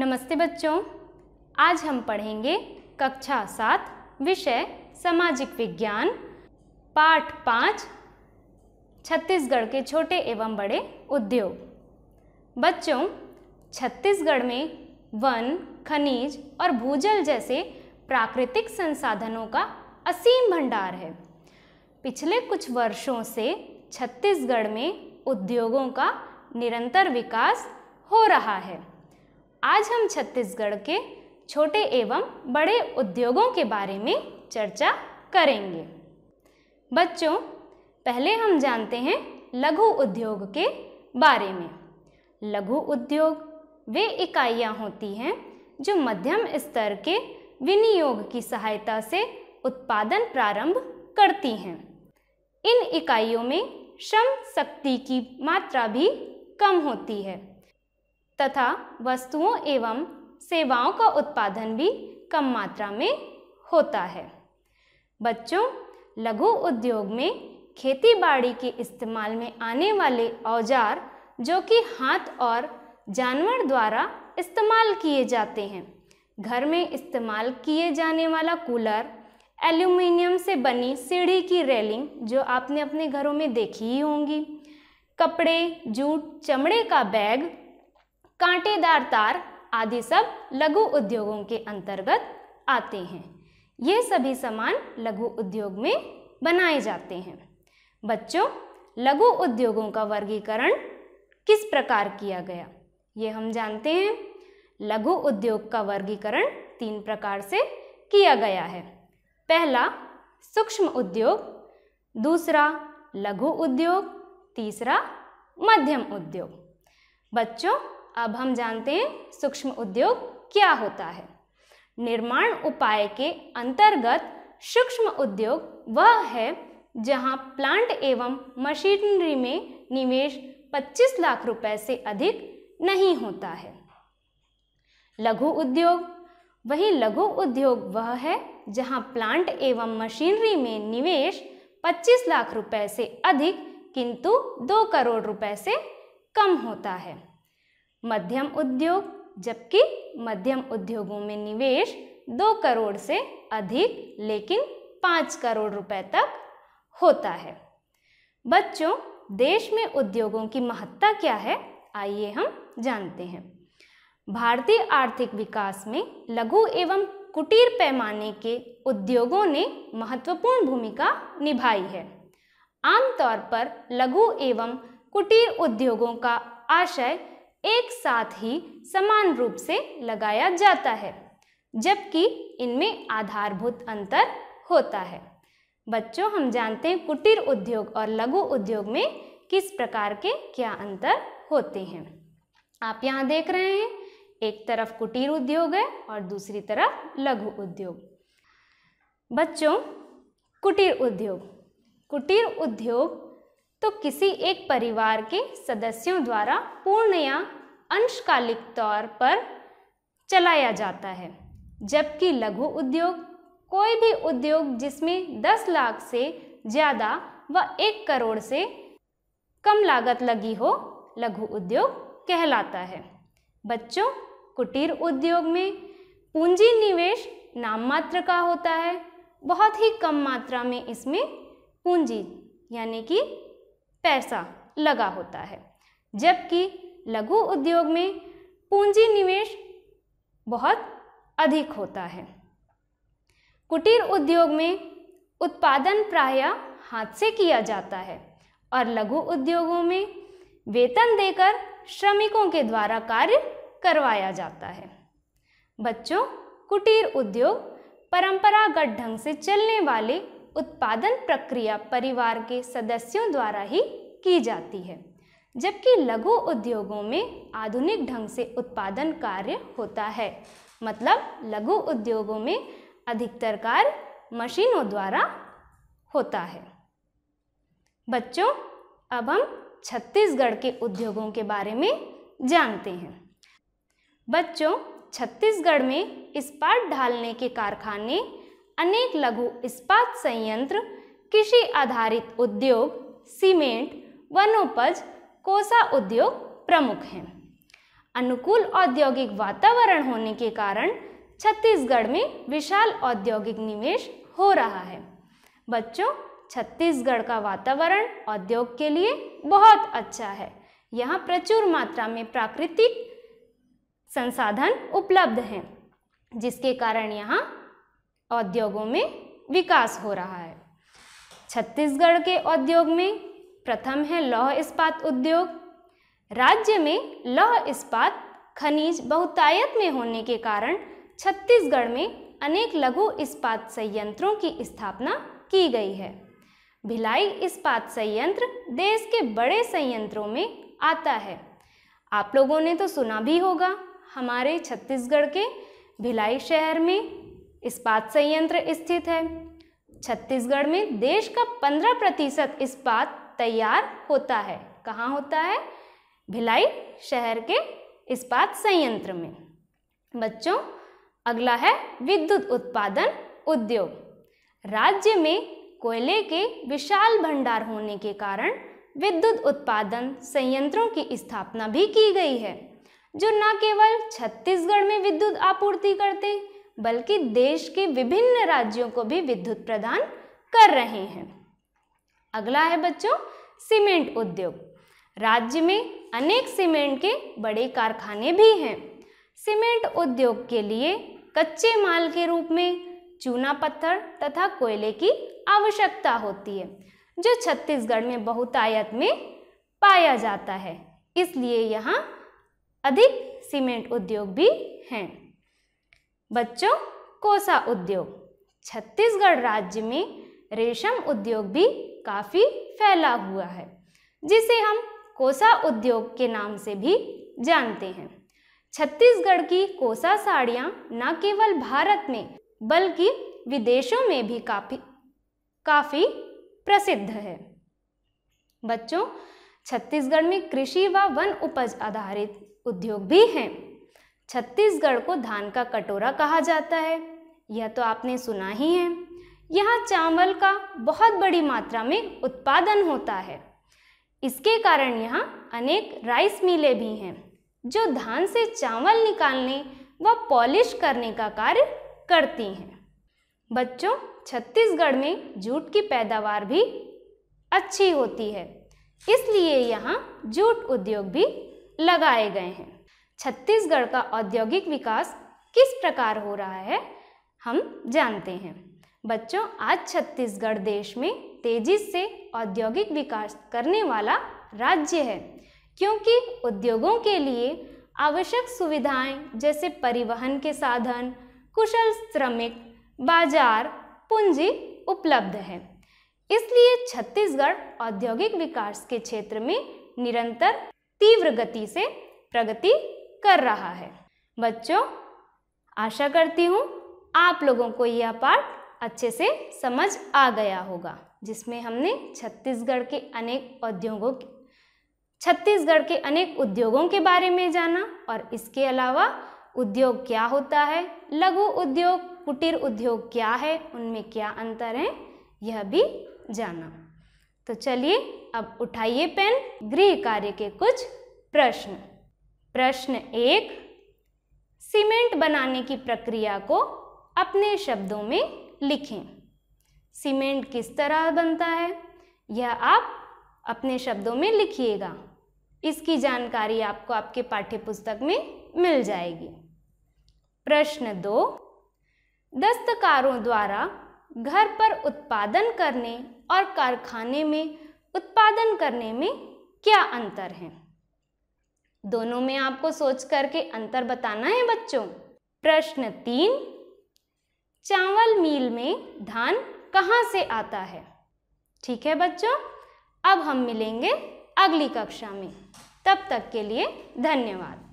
नमस्ते बच्चों आज हम पढ़ेंगे कक्षा सात विषय सामाजिक विज्ञान पाठ पाँच छत्तीसगढ़ के छोटे एवं बड़े उद्योग बच्चों छत्तीसगढ़ में वन खनिज और भूजल जैसे प्राकृतिक संसाधनों का असीम भंडार है पिछले कुछ वर्षों से छत्तीसगढ़ में उद्योगों का निरंतर विकास हो रहा है आज हम छत्तीसगढ़ के छोटे एवं बड़े उद्योगों के बारे में चर्चा करेंगे बच्चों पहले हम जानते हैं लघु उद्योग के बारे में लघु उद्योग वे इकाइयाँ होती हैं जो मध्यम स्तर के विनियोग की सहायता से उत्पादन प्रारंभ करती हैं इन इकाइयों में श्रम शक्ति की मात्रा भी कम होती है तथा वस्तुओं एवं सेवाओं का उत्पादन भी कम मात्रा में होता है बच्चों लघु उद्योग में खेती बाड़ी के इस्तेमाल में आने वाले औजार जो कि हाथ और जानवर द्वारा इस्तेमाल किए जाते हैं घर में इस्तेमाल किए जाने वाला कूलर एल्यूमिनियम से बनी सीढ़ी की रेलिंग जो आपने अपने घरों में देखी ही होंगी कपड़े जूट चमड़े का बैग कांटेदार तार आदि सब लघु उद्योगों के अंतर्गत आते हैं ये सभी सामान लघु उद्योग में बनाए जाते हैं बच्चों लघु उद्योगों का वर्गीकरण किस प्रकार किया गया ये हम जानते हैं लघु उद्योग का वर्गीकरण तीन प्रकार से किया गया है पहला सूक्ष्म उद्योग दूसरा लघु उद्योग तीसरा मध्यम उद्योग बच्चों अब हम जानते हैं सूक्ष्म उद्योग क्या होता है निर्माण उपाय के अंतर्गत सूक्ष्म उद्योग वह है जहां प्लांट एवं मशीनरी में निवेश 25 लाख रुपए से अधिक नहीं होता है लघु उद्योग वही लघु उद्योग वह है जहां प्लांट एवं मशीनरी में निवेश 25 लाख रुपए से अधिक किंतु 2 करोड़ रुपए से कम होता है मध्यम उद्योग जबकि मध्यम उद्योगों में निवेश दो करोड़ से अधिक लेकिन पाँच करोड़ रुपए तक होता है बच्चों देश में उद्योगों की महत्ता क्या है आइए हम जानते हैं भारतीय आर्थिक विकास में लघु एवं कुटीर पैमाने के उद्योगों ने महत्वपूर्ण भूमिका निभाई है आमतौर पर लघु एवं कुटीर उद्योगों का आशय एक साथ ही समान रूप से लगाया जाता है जबकि इनमें आधारभूत अंतर होता है बच्चों हम जानते हैं कुटीर उद्योग और लघु उद्योग में किस प्रकार के क्या अंतर होते हैं आप यहाँ देख रहे हैं एक तरफ कुटीर उद्योग है और दूसरी तरफ लघु उद्योग बच्चों कुटीर उद्योग कुटीर उद्योग तो किसी एक परिवार के सदस्यों द्वारा पूर्ण या अंशकालिक तौर पर चलाया जाता है जबकि लघु उद्योग कोई भी उद्योग जिसमें 10 लाख से ज़्यादा व 1 करोड़ से कम लागत लगी हो लघु उद्योग कहलाता है बच्चों कुटीर उद्योग में पूंजी निवेश नाम मात्र का होता है बहुत ही कम मात्रा में इसमें पूंजी यानी कि पैसा लगा होता है जबकि लघु उद्योग में पूंजी निवेश बहुत अधिक होता है कुटीर उद्योग में उत्पादन प्रायः हाथ से किया जाता है और लघु उद्योगों में वेतन देकर श्रमिकों के द्वारा कार्य करवाया जाता है बच्चों कुटीर उद्योग परंपरागत ढंग से चलने वाले उत्पादन प्रक्रिया परिवार के सदस्यों द्वारा ही की जाती है जबकि लघु उद्योगों में आधुनिक ढंग से उत्पादन कार्य होता है मतलब लघु उद्योगों में अधिकतर कार्य मशीनों द्वारा होता है बच्चों अब हम छत्तीसगढ़ के उद्योगों के बारे में जानते हैं बच्चों छत्तीसगढ़ में इस्पात ढालने के कारखाने अनेक लघु इस्पात संयंत्र कृषि आधारित उद्योग सीमेंट वनोपज कोसा उद्योग प्रमुख हैं अनुकूल औद्योगिक वातावरण होने के कारण छत्तीसगढ़ में विशाल औद्योगिक निवेश हो रहा है बच्चों छत्तीसगढ़ का वातावरण औद्योग के लिए बहुत अच्छा है यहाँ प्रचुर मात्रा में प्राकृतिक संसाधन उपलब्ध हैं जिसके कारण यहाँ औद्योगों में विकास हो रहा है छत्तीसगढ़ के उद्योग में प्रथम है लौह इस्पात उद्योग राज्य में लौह इस्पात खनिज बहुतायत में होने के कारण छत्तीसगढ़ में अनेक लघु इस्पात संयंत्रों की स्थापना की गई है भिलाई इस्पात संयंत्र देश के बड़े संयंत्रों में आता है आप लोगों ने तो सुना भी होगा हमारे छत्तीसगढ़ के भिलाई शहर में इस्पात संयंत्र स्थित है छत्तीसगढ़ में देश का पंद्रह प्रतिशत इस्पात तैयार होता है कहाँ होता है भिलाई शहर के इस्पात संयंत्र में बच्चों अगला है विद्युत उत्पादन उद्योग राज्य में कोयले के विशाल भंडार होने के कारण विद्युत उत्पादन संयंत्रों की स्थापना भी की गई है जो न केवल छत्तीसगढ़ में विद्युत आपूर्ति करते बल्कि देश के विभिन्न राज्यों को भी विद्युत प्रदान कर रहे हैं अगला है बच्चों सीमेंट उद्योग राज्य में अनेक सीमेंट के बड़े कारखाने भी हैं सीमेंट उद्योग के लिए कच्चे माल के रूप में चूना पत्थर तथा कोयले की आवश्यकता होती है जो छत्तीसगढ़ में बहुतायत में पाया जाता है इसलिए यहाँ अधिक सीमेंट उद्योग भी हैं बच्चों कोसा उद्योग छत्तीसगढ़ राज्य में रेशम उद्योग भी काफ़ी फैला हुआ है जिसे हम कोसा उद्योग के नाम से भी जानते हैं छत्तीसगढ़ की कोसा साड़ियाँ न केवल भारत में बल्कि विदेशों में भी काफ़ी काफ़ी प्रसिद्ध है बच्चों छत्तीसगढ़ में कृषि व वन उपज आधारित उद्योग भी हैं छत्तीसगढ़ को धान का कटोरा कहा जाता है यह तो आपने सुना ही है यहाँ चावल का बहुत बड़ी मात्रा में उत्पादन होता है इसके कारण यहाँ अनेक राइस मिलें भी हैं जो धान से चावल निकालने व पॉलिश करने का कार्य करती हैं बच्चों छत्तीसगढ़ में जूट की पैदावार भी अच्छी होती है इसलिए यहाँ जूट उद्योग भी लगाए गए हैं छत्तीसगढ़ का औद्योगिक विकास किस प्रकार हो रहा है हम जानते हैं बच्चों आज छत्तीसगढ़ देश में तेजी से औद्योगिक विकास करने वाला राज्य है क्योंकि उद्योगों के लिए आवश्यक सुविधाएं जैसे परिवहन के साधन कुशल श्रमिक बाजार पूंजी उपलब्ध है इसलिए छत्तीसगढ़ औद्योगिक विकास के क्षेत्र में निरंतर तीव्र गति से प्रगति कर रहा है बच्चों आशा करती हूँ आप लोगों को यह पाठ अच्छे से समझ आ गया होगा जिसमें हमने छत्तीसगढ़ के अनेक उद्योगों के छत्तीसगढ़ के अनेक उद्योगों के बारे में जाना और इसके अलावा उद्योग क्या होता है लघु उद्योग कुटीर उद्योग क्या है उनमें क्या अंतर है यह भी जाना तो चलिए अब उठाइए पेन गृह कार्य के कुछ प्रश्न प्रश्न एक सीमेंट बनाने की प्रक्रिया को अपने शब्दों में लिखें सीमेंट किस तरह बनता है यह आप अपने शब्दों में लिखिएगा इसकी जानकारी आपको आपके पाठ्य पुस्तक में मिल जाएगी प्रश्न दो दस्तकारों द्वारा घर पर उत्पादन करने और कारखाने में उत्पादन करने में क्या अंतर है दोनों में आपको सोच करके अंतर बताना है बच्चों प्रश्न तीन चावल मील में धान कहाँ से आता है ठीक है बच्चों अब हम मिलेंगे अगली कक्षा में तब तक के लिए धन्यवाद